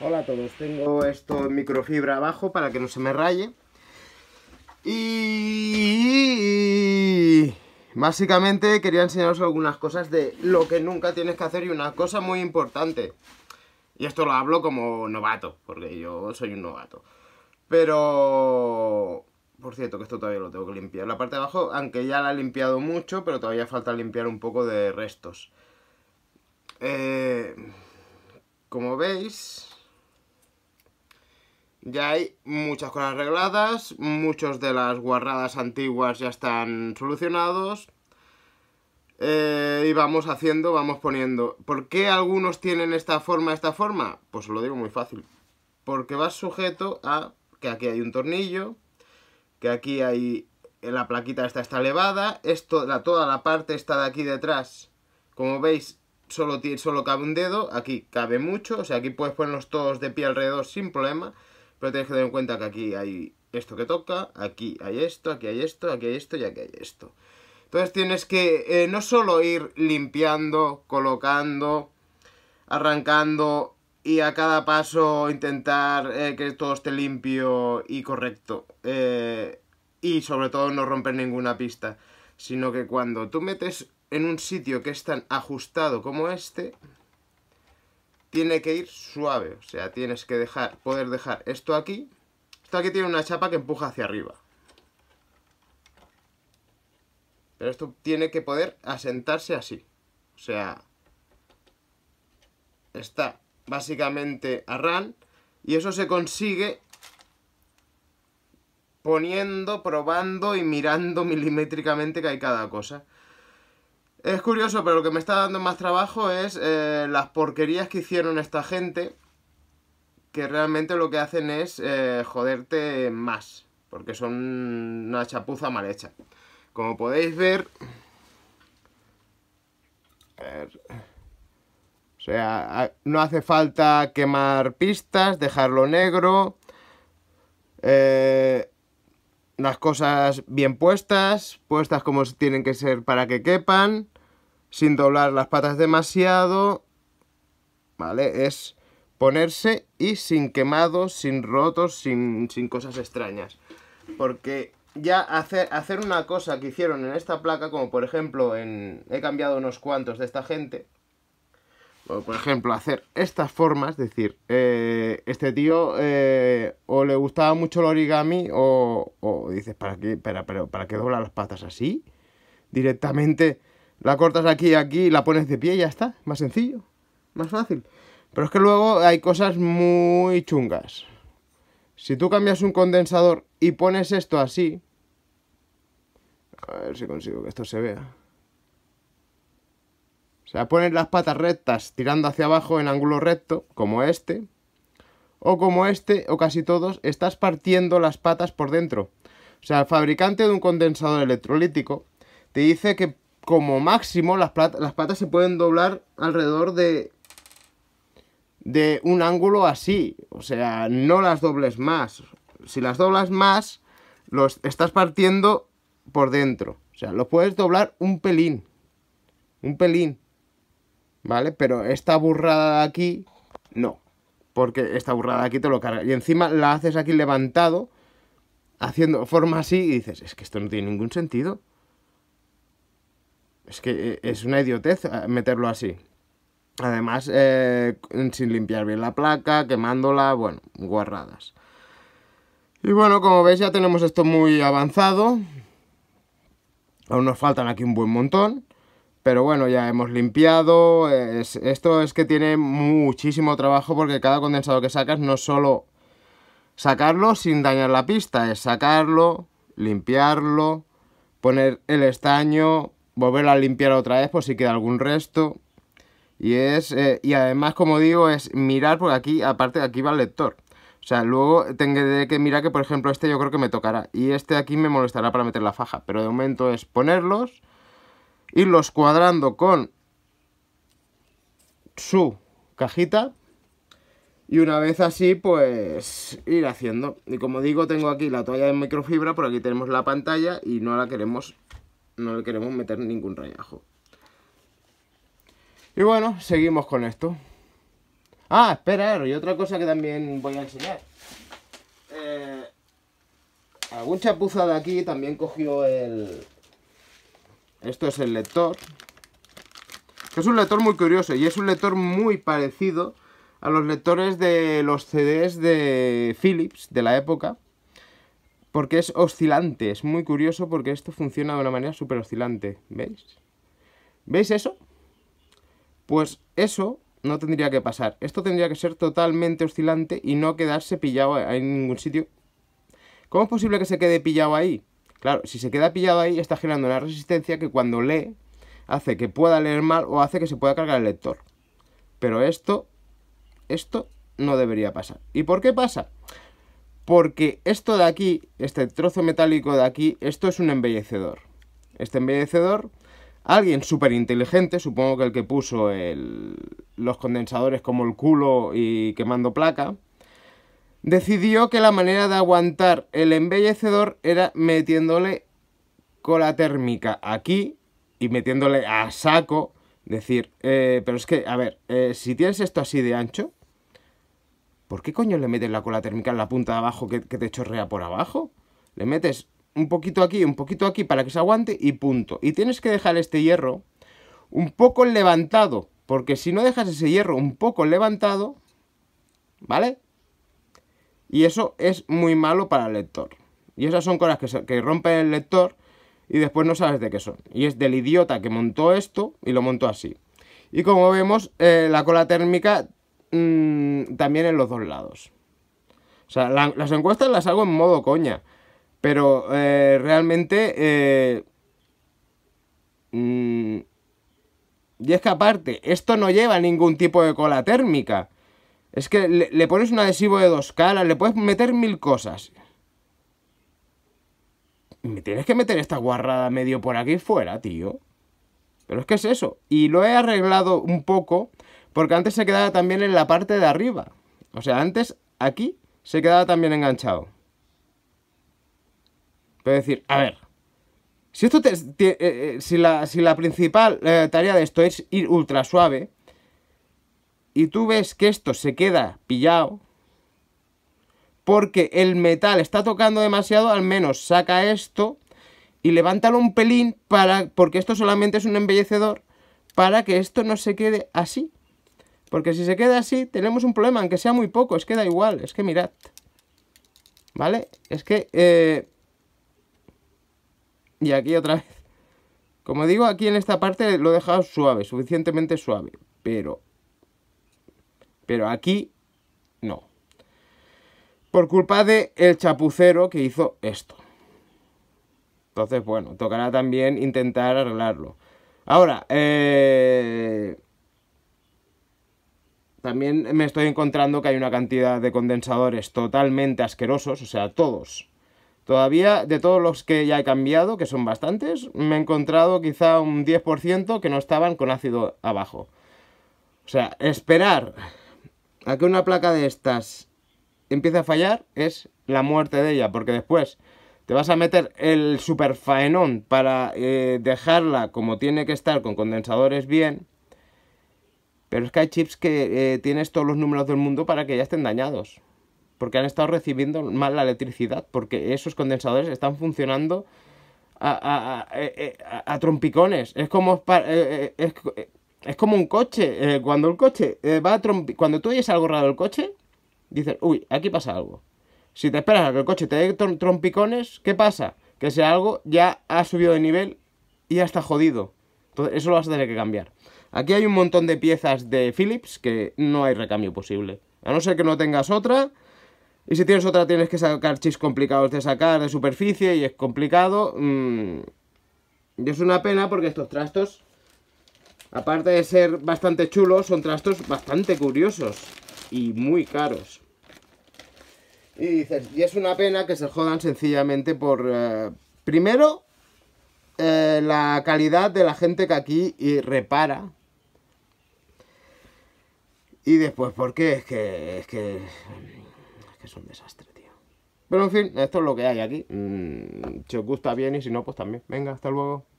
Hola a todos, tengo esto en microfibra abajo para que no se me raye. Y... Básicamente quería enseñaros algunas cosas de lo que nunca tienes que hacer y una cosa muy importante. Y esto lo hablo como novato, porque yo soy un novato. Pero... Por cierto, que esto todavía lo tengo que limpiar. La parte de abajo, aunque ya la he limpiado mucho, pero todavía falta limpiar un poco de restos. Eh... Como veis, ya hay muchas cosas arregladas, muchos de las guarradas antiguas ya están solucionados. Eh, y vamos haciendo, vamos poniendo. ¿Por qué algunos tienen esta forma, esta forma? Pues os lo digo muy fácil. Porque vas sujeto a que aquí hay un tornillo, que aquí hay eh, la plaquita esta está elevada, esto, toda la parte está de aquí detrás, como veis, solo, solo cabe un dedo, aquí cabe mucho, o sea, aquí puedes ponerlos todos de pie alrededor sin problema pero tienes que tener en cuenta que aquí hay esto que toca, aquí hay esto, aquí hay esto, aquí hay esto y aquí hay esto. Entonces tienes que eh, no solo ir limpiando, colocando, arrancando y a cada paso intentar eh, que todo esté limpio y correcto. Eh, y sobre todo no romper ninguna pista, sino que cuando tú metes en un sitio que es tan ajustado como este, tiene que ir suave, o sea, tienes que dejar, poder dejar esto aquí. Esto aquí tiene una chapa que empuja hacia arriba. Pero esto tiene que poder asentarse así. O sea, está básicamente a RAN y eso se consigue poniendo, probando y mirando milimétricamente que hay cada cosa. Es curioso, pero lo que me está dando más trabajo es eh, las porquerías que hicieron esta gente, que realmente lo que hacen es eh, joderte más, porque son una chapuza mal hecha. Como podéis ver... O sea, no hace falta quemar pistas, dejarlo negro, eh, las cosas bien puestas, puestas como tienen que ser para que quepan, sin doblar las patas demasiado, ¿vale? Es ponerse y sin quemados, sin rotos, sin, cosas extrañas. Porque ya hacer, hacer una cosa que hicieron en esta placa, como por ejemplo en... He cambiado unos cuantos de esta gente. por ejemplo, hacer estas formas, es decir, eh, este tío eh, o le gustaba mucho el origami o, o dices, ¿para qué, para, ¿para qué doblar las patas así? Directamente la cortas aquí, y aquí, la pones de pie y ya está. Más sencillo, más fácil. Pero es que luego hay cosas muy chungas. Si tú cambias un condensador y pones esto así... A ver si consigo que esto se vea. O sea, pones las patas rectas tirando hacia abajo en ángulo recto, como este. O como este, o casi todos, estás partiendo las patas por dentro. O sea, el fabricante de un condensador electrolítico te dice que como máximo las, las patas se pueden doblar alrededor de, de un ángulo así. O sea, no las dobles más. Si las doblas más, los estás partiendo por dentro. O sea, lo puedes doblar un pelín. Un pelín. ¿Vale? Pero esta burrada de aquí, no. Porque esta burrada de aquí te lo carga. Y encima la haces aquí levantado, haciendo forma así, y dices, es que esto no tiene ningún sentido. Es que eh, es una idiotez eh, meterlo así. Además, eh, sin limpiar bien la placa, quemándola, bueno, guarradas. Y bueno, como veis ya tenemos esto muy avanzado. Aún nos faltan aquí un buen montón. Pero bueno, ya hemos limpiado. esto es que tiene muchísimo trabajo porque cada condensador que sacas no es solo sacarlo sin dañar la pista, es sacarlo, limpiarlo, poner el estaño, volverla a limpiar otra vez por si queda algún resto. Y es eh, y además, como digo, es mirar, porque aquí, aparte, aquí va el lector. O sea, luego tengo que mirar que, por ejemplo, este yo creo que me tocará. Y este aquí me molestará para meter la faja. Pero de momento es ponerlos, irlos cuadrando con su cajita. Y una vez así, pues ir haciendo. Y como digo, tengo aquí la toalla de microfibra, por aquí tenemos la pantalla y no la queremos no le queremos meter ningún rayajo. Y bueno, seguimos con esto. Ah, espera, y otra cosa que también voy a enseñar. Eh, algún chapuza de aquí también cogió el... Esto es el lector. es un lector muy curioso y es un lector muy parecido a los lectores de los CDs de Philips de la época porque es oscilante, es muy curioso porque esto funciona de una manera súper oscilante, ¿veis? ¿Veis eso? Pues eso no tendría que pasar, esto tendría que ser totalmente oscilante y no quedarse pillado en ningún sitio. ¿Cómo es posible que se quede pillado ahí? Claro, si se queda pillado ahí está generando una resistencia que cuando lee hace que pueda leer mal o hace que se pueda cargar el lector. Pero esto, esto no debería pasar. ¿Y por qué pasa? Porque esto de aquí, este trozo metálico de aquí, esto es un embellecedor. Este embellecedor, alguien súper inteligente, supongo que el que puso los condensadores como el culo y quemando placa, decidió que la manera de aguantar el embellecedor era metiéndole cola térmica aquí y metiéndole a saco. Decir, eh, pero es que, a ver, eh, si tienes esto así de ancho, ¿Por qué coño le metes la cola térmica en la punta de abajo que, te chorrea por abajo? Le metes un poquito aquí, un poquito aquí para que se aguante y punto. Y tienes que dejar este hierro un poco levantado, porque si no dejas ese hierro un poco levantado, ¿vale? Y eso es muy malo para el lector. Y esas son cosas que, rompen el lector y después no sabes de qué son. Y es del idiota que montó esto y lo montó así. Y como vemos, eh, la cola térmica Mm, también en los dos lados. O sea, las encuestas las hago en modo coña, pero eh, realmente... Eh, mm, y es que aparte, esto no lleva ningún tipo de cola térmica. Es que le, pones un adhesivo de dos caras, le puedes meter mil cosas. Me tienes que meter esta guarrada medio por aquí fuera, tío. Pero es que es eso. Y lo he arreglado un poco porque antes se quedaba también en la parte de arriba. O sea, antes aquí se quedaba también enganchado. Puedo decir, a ver, si, esto eh, eh, si, la, principal eh, tarea de esto es ir ultra suave, y tú ves que esto se queda pillado, porque el metal está tocando demasiado, al menos saca esto y levántalo un pelín, para, porque esto solamente es un embellecedor, para que esto no se quede así. Porque si se queda así, tenemos un problema, aunque sea muy poco, es que da igual, es que mirad. ¿Vale? Es que... Eh, y aquí otra vez. Como digo, aquí en esta parte lo he dejado suave, suficientemente suave. Pero... Pero aquí... No. Por culpa de el chapucero que hizo esto. Entonces, bueno, tocará también intentar arreglarlo. Ahora, eh... También me estoy encontrando que hay una cantidad de condensadores totalmente asquerosos, o sea, todos. Todavía, de todos los que ya he cambiado, que son bastantes, me he encontrado quizá un 10% que no estaban con ácido abajo. O sea, esperar a que una placa de estas empiece a fallar es la muerte de ella, porque después te vas a meter el superfaenón para eh, dejarla como tiene que estar con condensadores bien pero es que hay chips que eh, tienes todos los números del mundo para que ya estén dañados. Porque han estado recibiendo mal la electricidad. Porque esos condensadores están funcionando a, a, a, eh, eh, a trompicones. Es como, es, es, como un coche. cuando el coche va Cuando tú oyes algo raro del coche, dices, uy, aquí pasa algo. Si te esperas a que el coche te dé trompicones, ¿qué pasa? Que si algo ya ha subido de nivel y ya está jodido. Entonces, eso lo vas a tener que cambiar. Aquí hay un montón de piezas de Philips que no hay recambio posible. A no ser que no tengas otra. Y si tienes otra tienes que sacar chis complicados de sacar de superficie y es complicado. Mm. Y es una pena porque estos trastos, aparte de ser bastante chulos, son trastos bastante curiosos y muy caros. Y dices, y es una pena que se jodan sencillamente por... Eh, primero, eh, la calidad de la gente que aquí repara y después, ¿por qué? Es que, es que, es un desastre, tío. Pero en fin, esto es lo que hay aquí. Mm, si os gusta bien y si no, pues también. Venga, hasta luego.